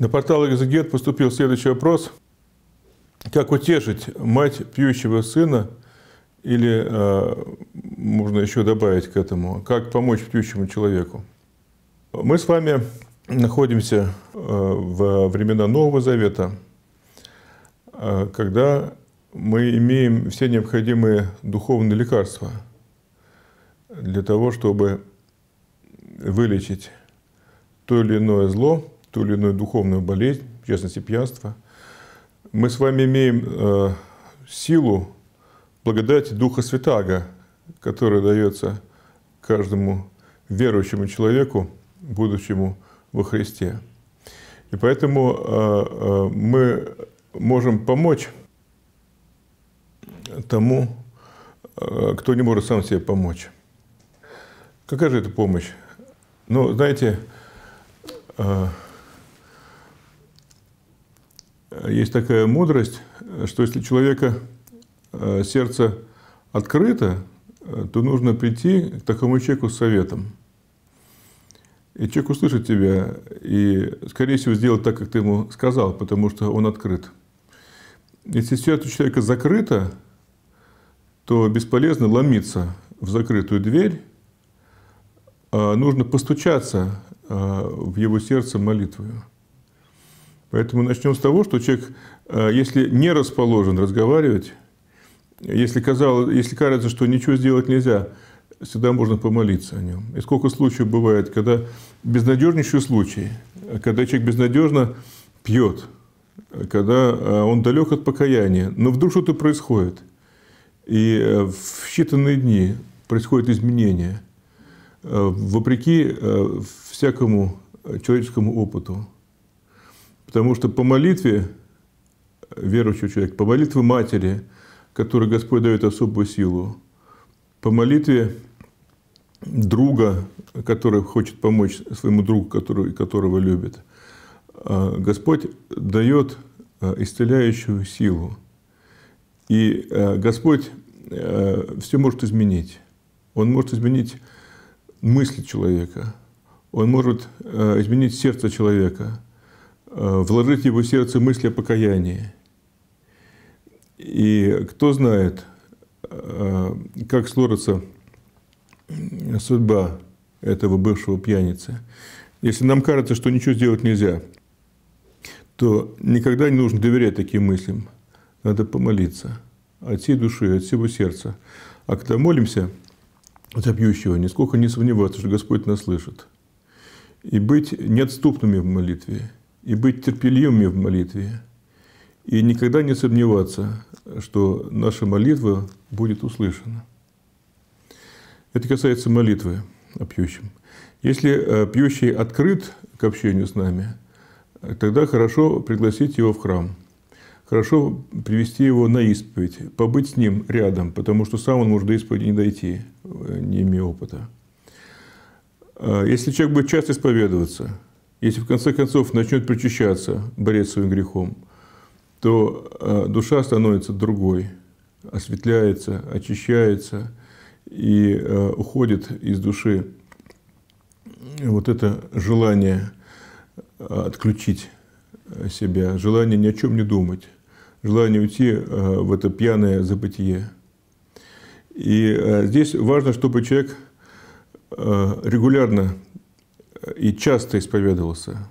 На портал «Экзегет» поступил следующий вопрос. Как утешить мать пьющего сына, или э, можно еще добавить к этому, как помочь пьющему человеку? Мы с вами находимся э, во времена Нового Завета, э, когда мы имеем все необходимые духовные лекарства для того, чтобы вылечить то или иное зло – ту или иную духовную болезнь, в частности пьянство, мы с вами имеем э, силу благодати Духа Святаго, которая дается каждому верующему человеку, будущему во Христе. И поэтому э, э, мы можем помочь тому, э, кто не может сам себе помочь. Какая же это помощь? Ну, знаете, э, есть такая мудрость, что если человека э, сердце открыто, э, то нужно прийти к такому человеку с советом. И человек услышит тебя и, скорее всего, сделает так, как ты ему сказал, потому что он открыт. Если сердце человека закрыто, то бесполезно ломиться в закрытую дверь. А нужно постучаться э, в его сердце молитвою. Поэтому начнем с того, что человек, э, если не расположен разговаривать, если, казалось, если кажется, что ничего сделать нельзя, всегда можно помолиться о нем. И сколько случаев бывает, когда безнадежнейший случай, когда человек безнадежно пьет, когда э, он далек от покаяния, но вдруг что-то происходит. И э, в считанные дни происходит изменение, вопреки всякому человеческому опыту. Потому что по молитве верующего человека, по молитве матери, которой Господь дает особую силу, по молитве друга, который хочет помочь своему другу, который, которого любит, а, Господь дает а, исцеляющую силу. И а, Господь все может изменить. Он может изменить мысли человека. Он может изменить сердце человека. Э, вложить в его сердце мысли о покаянии. И кто знает, э, как сложится судьба этого бывшего пьяницы. Если нам кажется, что ничего сделать нельзя, то никогда не нужно доверять таким мыслям. Надо помолиться от всей души, от всего сердца. А когда молимся за пьющего, нисколько не сомневаться, что Господь нас слышит. И быть неотступными в молитве – и быть терпеливыми в молитве, и никогда не сомневаться, что наша молитва будет услышана. Это касается молитвы о пьющем. Если э, пьющий открыт к общению с нами, тогда хорошо пригласить его в храм. Хорошо привести его на исповедь, побыть с ним рядом, потому что сам он может до исповеди не дойти, э, не имея опыта. Э, если человек будет часто исповедоваться – если в конце концов начнет причащаться, борец своим грехом, то э, душа становится другой, осветляется, очищается и э, уходит из души э, вот это желание отключить себя, желание ни о чем не думать, желание уйти в это пьяное забытие. И здесь важно, чтобы человек регулярно и часто исповедовался.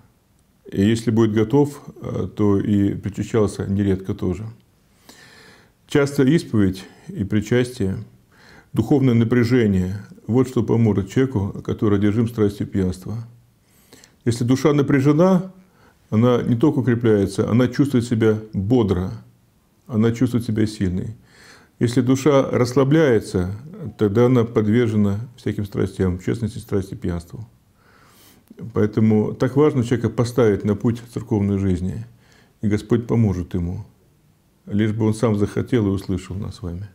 И если будет готов, э, то и причащался нередко тоже. Часто исповедь и причастие, духовное напряжение – вот что поможет человеку, который одержим страстью пьянства. Если душа напряжена, она не только укрепляется, она чувствует себя бодро, она чувствует себя сильной. Если душа расслабляется, тогда она подвержена всяким страстям, в частности, страсти пьянству. Поэтому так важно человека поставить на путь церковной жизни. И Господь поможет ему. Лишь бы он сам захотел и услышал нас с вами.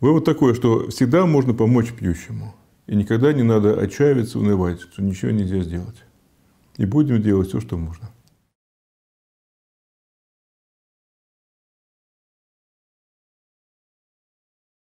Вывод такой, что всегда можно помочь пьющему. И никогда не надо отчаиваться, унывать, что ничего нельзя сделать. И будем делать все, что можно.